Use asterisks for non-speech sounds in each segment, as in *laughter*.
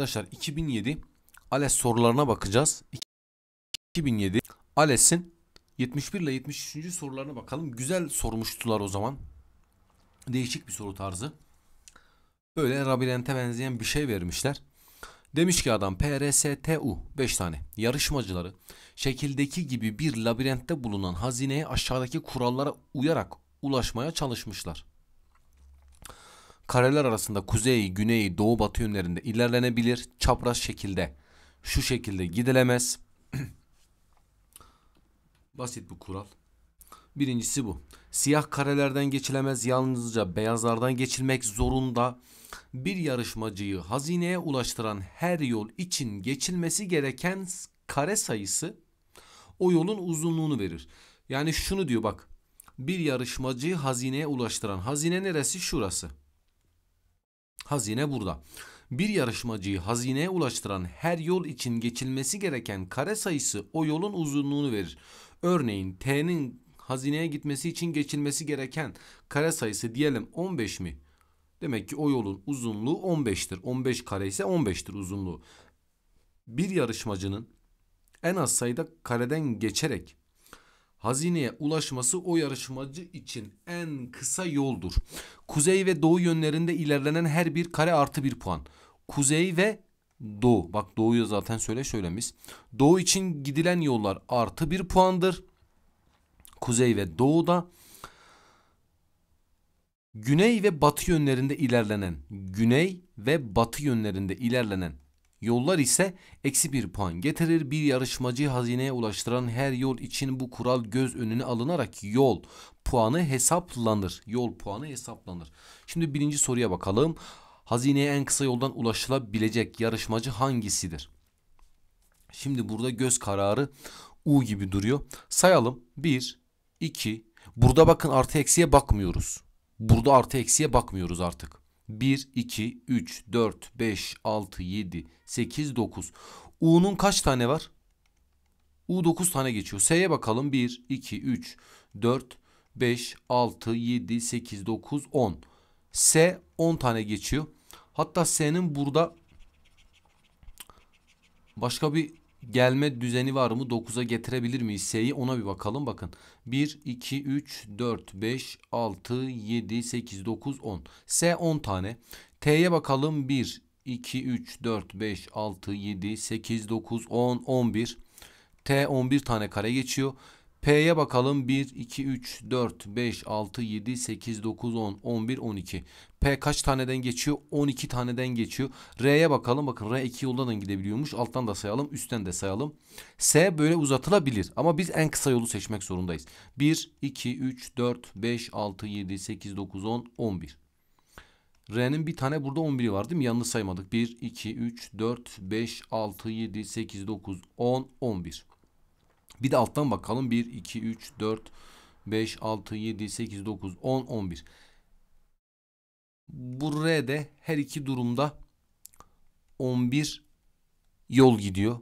Arkadaşlar 2007 ALES sorularına bakacağız. 2007 ALES'in 71 ile 73. sorularına bakalım. Güzel sormuştular o zaman. Değişik bir soru tarzı. Böyle labirente benzeyen bir şey vermişler. Demiş ki adam PRSTU 5 tane yarışmacıları şekildeki gibi bir labirentte bulunan hazineye aşağıdaki kurallara uyarak ulaşmaya çalışmışlar kareler arasında kuzey, güney, doğu, batı yönlerinde ilerlenebilir çapraz şekilde. Şu şekilde gidilemez. *clears throat* Basit bir kural. Birincisi bu. Siyah karelerden geçilemez yalnızca beyazlardan geçilmek zorunda. Bir yarışmacıyı hazineye ulaştıran her yol için geçilmesi gereken kare sayısı o yolun uzunluğunu verir. Yani şunu diyor bak bir yarışmacıyı hazineye ulaştıran hazine neresi şurası. Hazine burada. Bir yarışmacıyı hazineye ulaştıran her yol için geçilmesi gereken kare sayısı o yolun uzunluğunu verir. Örneğin T'nin hazineye gitmesi için geçilmesi gereken kare sayısı diyelim 15 mi? Demek ki o yolun uzunluğu 15'tir. 15 kare ise 15'tir uzunluğu. Bir yarışmacının en az sayıda kareden geçerek hazineye ulaşması o yarışmacı için en kısa yoldur. Kuzey ve doğu yönlerinde ilerlenen her bir kare artı bir puan. Kuzey ve doğu. Bak doğuyu zaten söyle söylemiş. Doğu için gidilen yollar artı bir puandır. Kuzey ve doğuda güney ve batı yönlerinde ilerlenen güney ve batı yönlerinde ilerlenen Yollar ise eksi bir puan getirir. Bir yarışmacı hazineye ulaştıran her yol için bu kural göz önüne alınarak yol puanı hesaplanır. Yol puanı hesaplanır. Şimdi birinci soruya bakalım. Hazineye en kısa yoldan ulaşılabilecek yarışmacı hangisidir? Şimdi burada göz kararı U gibi duruyor. Sayalım. 1, 2. Burada bakın artı eksiye bakmıyoruz. Burada artı eksiye bakmıyoruz artık. 1, 2, 3, 4, 5, 6, 7, 8, 9. U'nun kaç tane var? U 9 tane geçiyor. S'ye bakalım. 1, 2, 3, 4, 5, 6, 7, 8, 9, 10. S 10 tane geçiyor. Hatta S'nin burada başka bir gelme düzeni var mı? 9'a getirebilir miyiz? S'yi ona bir bakalım. Bakın 1, 2, 3, 4, 5, 6, 7, 8, 9, 10. S 10 tane. T'ye bakalım 1, 2, 3, 4, 5, 6, 7, 8, 9, 10, 11. T 11 tane kare geçiyor. P'ye bakalım 1, 2, 3, 4, 5, 6, 7, 8, 9, 10, 11, 12. P kaç taneden geçiyor? 12 taneden geçiyor. R'ye bakalım. Bakın R iki yoldan gidebiliyormuş. Alttan da sayalım. Üstten de sayalım. S böyle uzatılabilir. Ama biz en kısa yolu seçmek zorundayız. 1, 2, 3, 4, 5, 6, 7, 8, 9, 10, 11. R'nin bir tane burada 11'i var değil mi? Yanlış saymadık. 1, 2, 3, 4, 5, 6, 7, 8, 9, 10, 11. Bir de alttan bakalım. 1, 2, 3, 4, 5, 6, 7, 8, 9, 10, 11. Buraya da her iki durumda 11 yol gidiyor.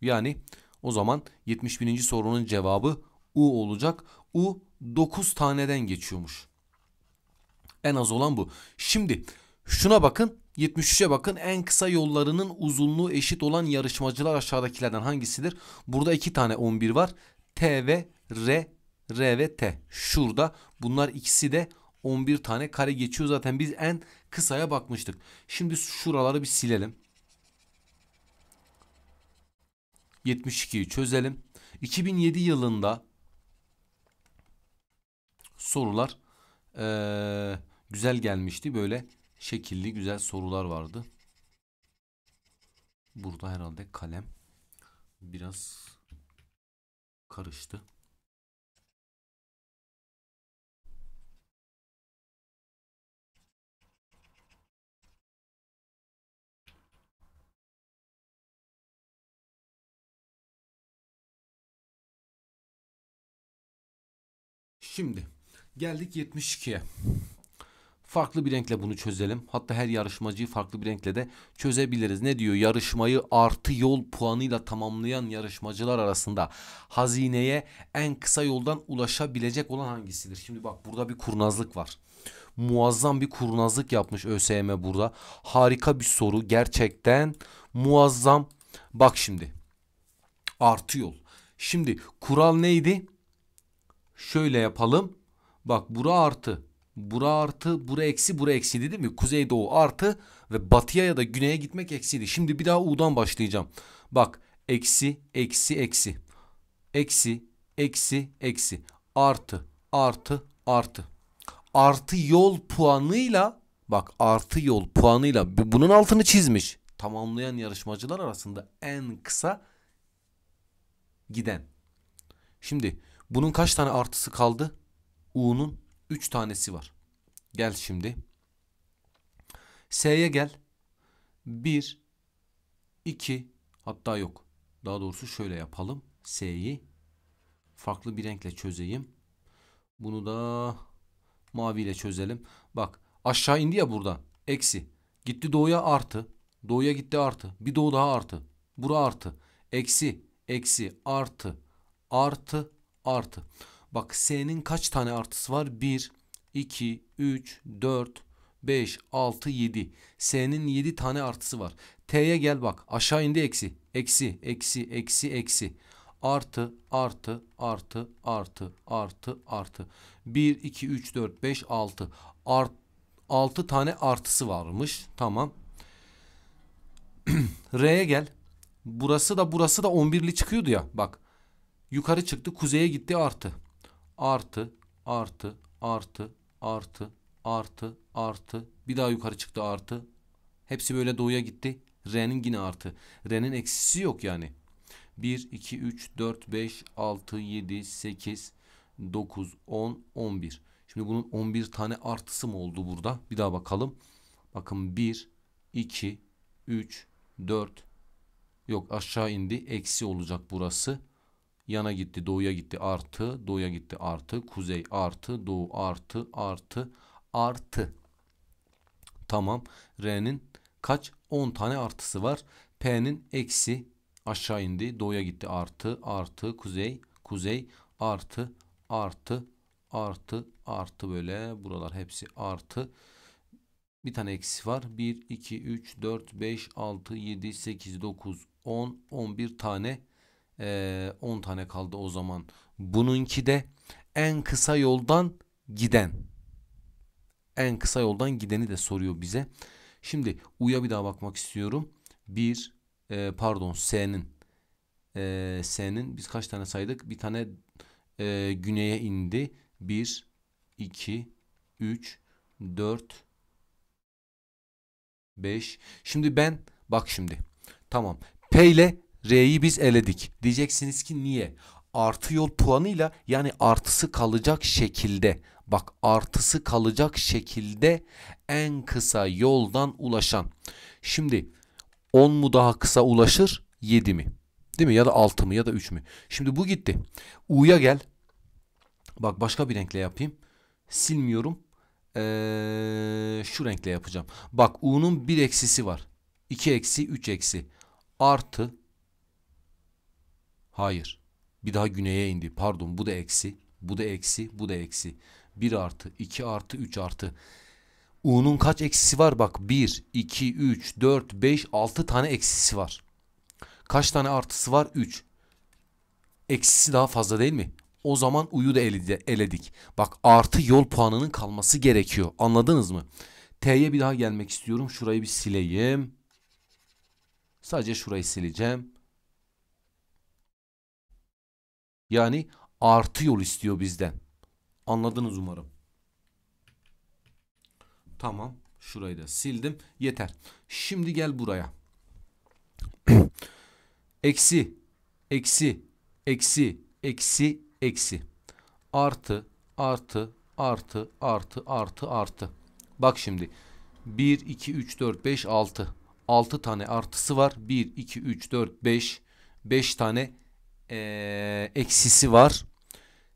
Yani o zaman 71. sorunun cevabı U olacak. U 9 taneden geçiyormuş. En az olan bu. Şimdi şuna bakın 73'e bakın en kısa yollarının uzunluğu eşit olan yarışmacılar aşağıdakilerden hangisidir? Burada iki tane 11 var. T ve R, R ve T. Şurada bunlar ikisi de 11 tane kare geçiyor. Zaten biz en kısaya bakmıştık. Şimdi şuraları bir silelim. 72'yi çözelim. 2007 yılında sorular ee, güzel gelmişti. Böyle şekilli güzel sorular vardı. Burada herhalde kalem biraz karıştı. Şimdi geldik 72'ye farklı bir renkle bunu çözelim. Hatta her yarışmacıyı farklı bir renkle de çözebiliriz. Ne diyor? Yarışmayı artı yol puanıyla tamamlayan yarışmacılar arasında hazineye en kısa yoldan ulaşabilecek olan hangisidir? Şimdi bak burada bir kurnazlık var. Muazzam bir kurnazlık yapmış ÖSYM burada. Harika bir soru gerçekten muazzam. Bak şimdi artı yol. Şimdi kural neydi? Şöyle yapalım. Bak bura artı. Bura artı, bura eksi, bura eksi değil mi? Kuzey doğu artı ve batıya ya da güneye gitmek eksiydi. Şimdi bir daha U'dan başlayacağım. Bak eksi, eksi, eksi. Eksi, eksi, eksi. Artı, artı, artı. Artı yol puanıyla bak artı yol puanıyla bunun altını çizmiş. Tamamlayan yarışmacılar arasında en kısa giden. Şimdi bunun kaç tane artısı kaldı? U'nun 3 tanesi var. Gel şimdi. S'ye gel. 1, 2 hatta yok. Daha doğrusu şöyle yapalım. S'yi farklı bir renkle çözeyim. Bunu da maviyle çözelim. Bak aşağı indi ya buradan. Eksi. Gitti doğuya artı. Doğuya gitti artı. Bir doğu daha artı. Bura artı. Eksi. Eksi. Artı. Artı. Artı. Bak S'nin kaç tane artısı var? 1, 2, 3, 4, 5, 6, 7. S'nin 7 tane artısı var. T'ye gel bak. Aşağı indi eksi. Eksi, eksi, eksi, eksi. Artı, artı, artı, artı, artı, artı. 1, 2, 3, 4, 5, 6. Art, 6 tane artısı varmış. Tamam. *clears throat* R'ye gel. Burası da burası da 11'li çıkıyordu ya. Bak. Yukarı çıktı. Kuzeye gitti artı. Artı, artı, artı, artı, artı, artı. Bir daha yukarı çıktı artı. Hepsi böyle doğuya gitti. R'nin yine artı. R'nin eksisi yok yani. 1, 2, 3, 4, 5, 6, 7, 8, 9, 10, 11. Şimdi bunun 11 tane artısı mı oldu burada? Bir daha bakalım. Bakın 1, 2, 3, 4. Yok aşağı indi. Eksi olacak burası. Yana gitti, doğuya gitti artı, doğuya gitti artı, kuzey artı, doğu artı, artı, artı. Tamam. R'nin kaç? 10 tane artısı var. P'nin eksi aşağı indi. Doğuya gitti artı, artı, kuzey, kuzey, artı, artı, artı, artı böyle. Buralar hepsi artı. Bir tane eksi var. 1, 2, 3, 4, 5, 6, 7, 8, 9, 10, 11 tane 10 ee, tane kaldı o zaman. Bununki de en kısa yoldan giden. En kısa yoldan gideni de soruyor bize. Şimdi U'ya bir daha bakmak istiyorum. 1 e, pardon S'nin e, S'nin biz kaç tane saydık? Bir tane e, güneye indi. 1 2 3 4 5 Şimdi ben bak şimdi. Tamam. P ile R'yi biz eledik. Diyeceksiniz ki niye? Artı yol puanıyla yani artısı kalacak şekilde bak artısı kalacak şekilde en kısa yoldan ulaşan. Şimdi 10 mu daha kısa ulaşır 7 mi? Değil mi? Ya da 6 mı ya da 3 mü? Şimdi bu gitti. U'ya gel. Bak başka bir renkle yapayım. Silmiyorum. Ee, şu renkle yapacağım. Bak U'nun bir eksisi var. 2 eksi 3 eksi. Artı Hayır. Bir daha güneye indi. Pardon bu da eksi. Bu da eksi. Bu da eksi. 1 artı 2 artı 3 artı. U'nun kaç eksisi var? Bak 1, 2, 3, 4, 5, 6 tane eksisi var. Kaç tane artısı var? 3. Eksisi daha fazla değil mi? O zaman U'yu da eledik. Bak artı yol puanının kalması gerekiyor. Anladınız mı? T'ye bir daha gelmek istiyorum. Şurayı bir sileyim. Sadece şurayı sileceğim. Yani artı yol istiyor bizden. Anladınız umarım. Tamam. Şurayı da sildim. Yeter. Şimdi gel buraya. *clears throat* eksi, eksi, eksi, eksi, eksi. Artı, artı, artı, artı, artı, artı. Bak şimdi. 1, 2, 3, 4, 5, 6. 6 tane artısı var. 1, 2, 3, 4, 5. 5 tane e, eksisi var.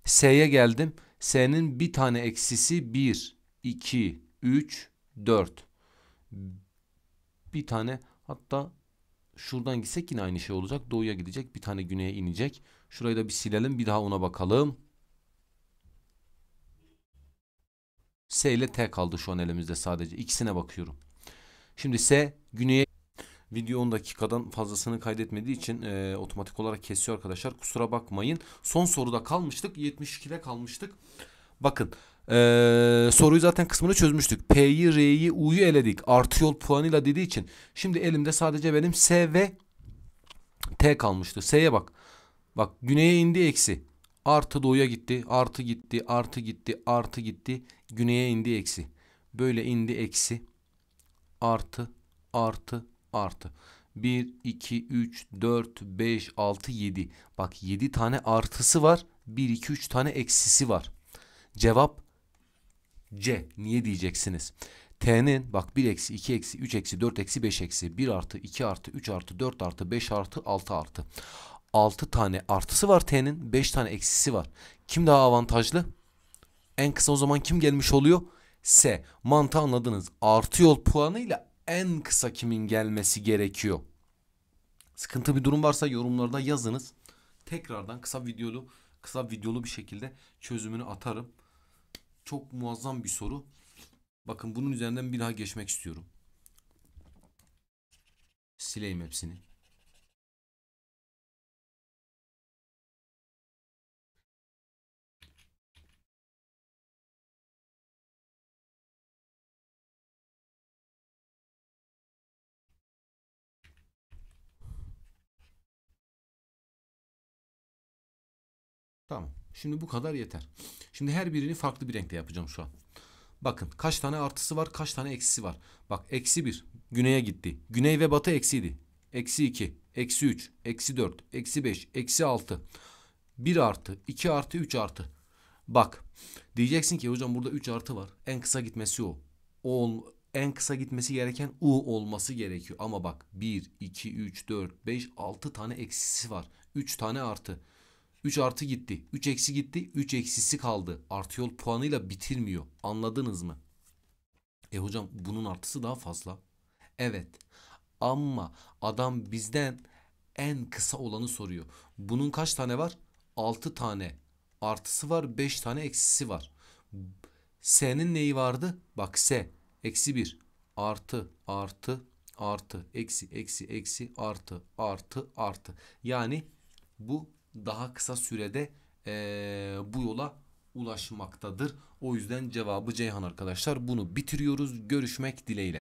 S'ye geldim. S'nin bir tane eksisi 1, 2, 3, 4. Bir tane hatta şuradan gitsek yine aynı şey olacak. Doğuya gidecek. Bir tane güneye inecek. Şurayı da bir silelim. Bir daha ona bakalım. S ile T kaldı şu an elimizde sadece. ikisine bakıyorum. Şimdi S güneye Video 10 dakikadan fazlasını kaydetmediği için e, otomatik olarak kesiyor arkadaşlar. Kusura bakmayın. Son soruda kalmıştık. 72'de kalmıştık. Bakın ee, soruyu zaten kısmını çözmüştük. P'yi, R'yi, U'yu eledik. Artı yol puanıyla dediği için. Şimdi elimde sadece benim S ve T kalmıştı. S'ye bak. Bak güneye indi eksi. Artı doğuya gitti. Artı gitti. Artı gitti. Artı gitti. Güneye indi eksi. Böyle indi eksi. Artı. Artı artı. 1, 2, 3, 4, 5, 6, 7. Bak 7 tane artısı var. 1, 2, 3 tane eksisi var. Cevap C. Niye diyeceksiniz? T'nin bak 1 eksi 2 eksi 3 eksi 4 eksi 5 eksi 1 artı 2 artı 3 artı 4 artı 5 artı 6 artı. 6 tane artısı var T'nin 5 tane eksisi var. Kim daha avantajlı? En kısa o zaman kim gelmiş oluyor? S. Mantı anladınız. Artı yol puanı ile en kısa kimin gelmesi gerekiyor? Sıkıntı bir durum varsa yorumlarda yazınız. Tekrardan kısa videolu kısa videolu bir şekilde çözümünü atarım. Çok muazzam bir soru. Bakın bunun üzerinden bir daha geçmek istiyorum. Sileyim hepsini. Şimdi bu kadar yeter. Şimdi her birini farklı bir renkte yapacağım şu an. Bakın kaç tane artısı var kaç tane eksisi var. Bak eksi 1 güneye gitti. Güney ve batı eksiydi. Eksi 2, eksi 3, eksi 4, eksi 5, eksi 6. 1 artı, 2 artı, 3 artı. Bak diyeceksin ki hocam burada 3 artı var. En kısa gitmesi o. O en kısa gitmesi gereken U olması gerekiyor. Ama bak 1, 2, 3, 4, 5, 6 tane eksisi var. 3 tane artı. 3 artı gitti. 3 eksi gitti. 3 eksisi kaldı. Artı yol puanıyla bitirmiyor. Anladınız mı? E hocam bunun artısı daha fazla. Evet. Ama adam bizden en kısa olanı soruyor. Bunun kaç tane var? 6 tane artısı var 5 tane eksisi var. S'nin neyi vardı? Bak S eksi 1 artı artı artı eksi eksi eksi artı artı artı. Yani bu daha kısa sürede e, bu yola ulaşmaktadır. O yüzden cevabı Ceyhan arkadaşlar. Bunu bitiriyoruz. Görüşmek dileğiyle.